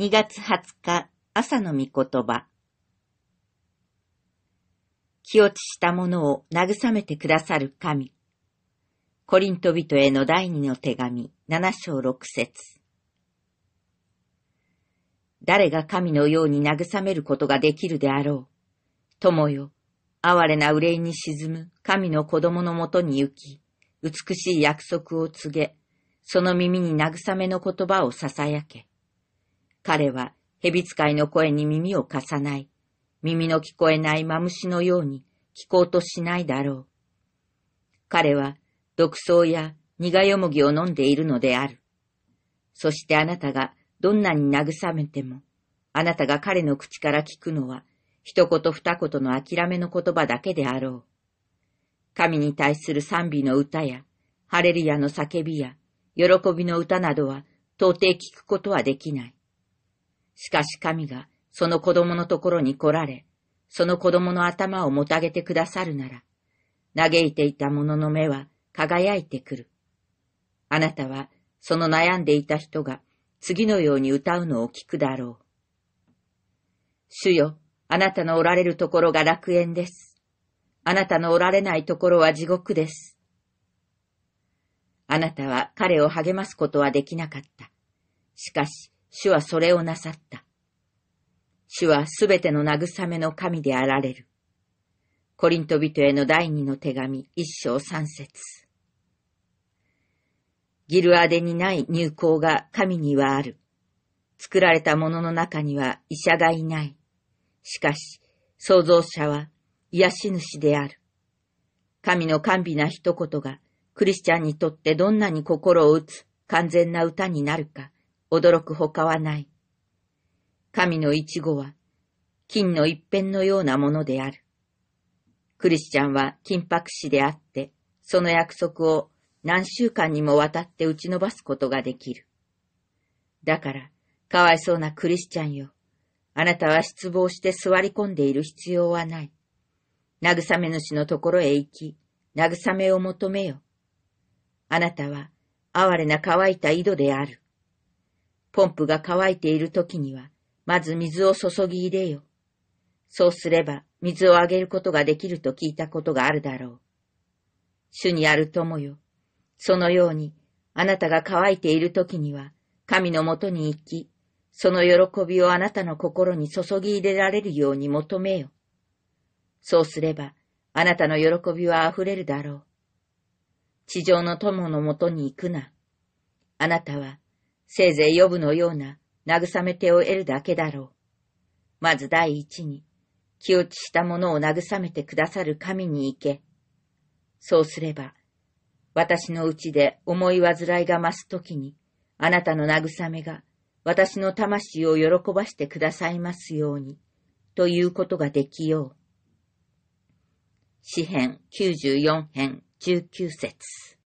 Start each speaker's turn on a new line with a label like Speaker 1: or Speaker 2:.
Speaker 1: 2月20日朝の御言葉。気落ちしたものを慰めてくださる神。コリント人への第二の手紙、7章6節誰が神のように慰めることができるであろう。友よ、哀れな憂いに沈む神の子供のもとに行き、美しい約束を告げ、その耳に慰めの言葉を囁け。彼は蛇使いの声に耳を貸さない。耳の聞こえないマムシのように聞こうとしないだろう。彼は毒草や苦よもぎを飲んでいるのである。そしてあなたがどんなに慰めても、あなたが彼の口から聞くのは、一言二言の諦めの言葉だけであろう。神に対する賛美の歌や、ハレルヤの叫びや、喜びの歌などは到底聞くことはできない。しかし神がその子供のところに来られ、その子供の頭をもたげてくださるなら、嘆いていた者の目は輝いてくる。あなたはその悩んでいた人が次のように歌うのを聞くだろう。主よ、あなたのおられるところが楽園です。あなたのおられないところは地獄です。あなたは彼を励ますことはできなかった。しかし、主はそれをなさった。主はすべての慰めの神であられる。コリント人への第二の手紙、一章三節。ギルアデにない入校が神にはある。作られたものの中には医者がいない。しかし、創造者は癒し主である。神の甘美な一言がクリスチャンにとってどんなに心を打つ完全な歌になるか、驚くほかはない。神の一語は、金の一辺のようなものである。クリスチャンは金箔師であって、その約束を何週間にもわたって打ち伸ばすことができる。だから、かわいそうなクリスチャンよ。あなたは失望して座り込んでいる必要はない。慰め主のところへ行き、慰めを求めよ。あなたは、哀れな乾いた井戸である。ポンプが乾いている時には、まず水を注ぎ入れよ。そうすれば、水をあげることができると聞いたことがあるだろう。主にある友よ。そのように、あなたが乾いている時には、神のもとに行き、その喜びをあなたの心に注ぎ入れられるように求めよ。そうすれば、あなたの喜びは溢れるだろう。地上の友のもとに行くな。あなたは、せいぜい予部のような慰め手を得るだけだろう。まず第一に、気落ちした者を慰めてくださる神に行け。そうすれば、私のうちで思い煩いが増すときに、あなたの慰めが私の魂を喜ばしてくださいますように、ということができよう。詩編94編19節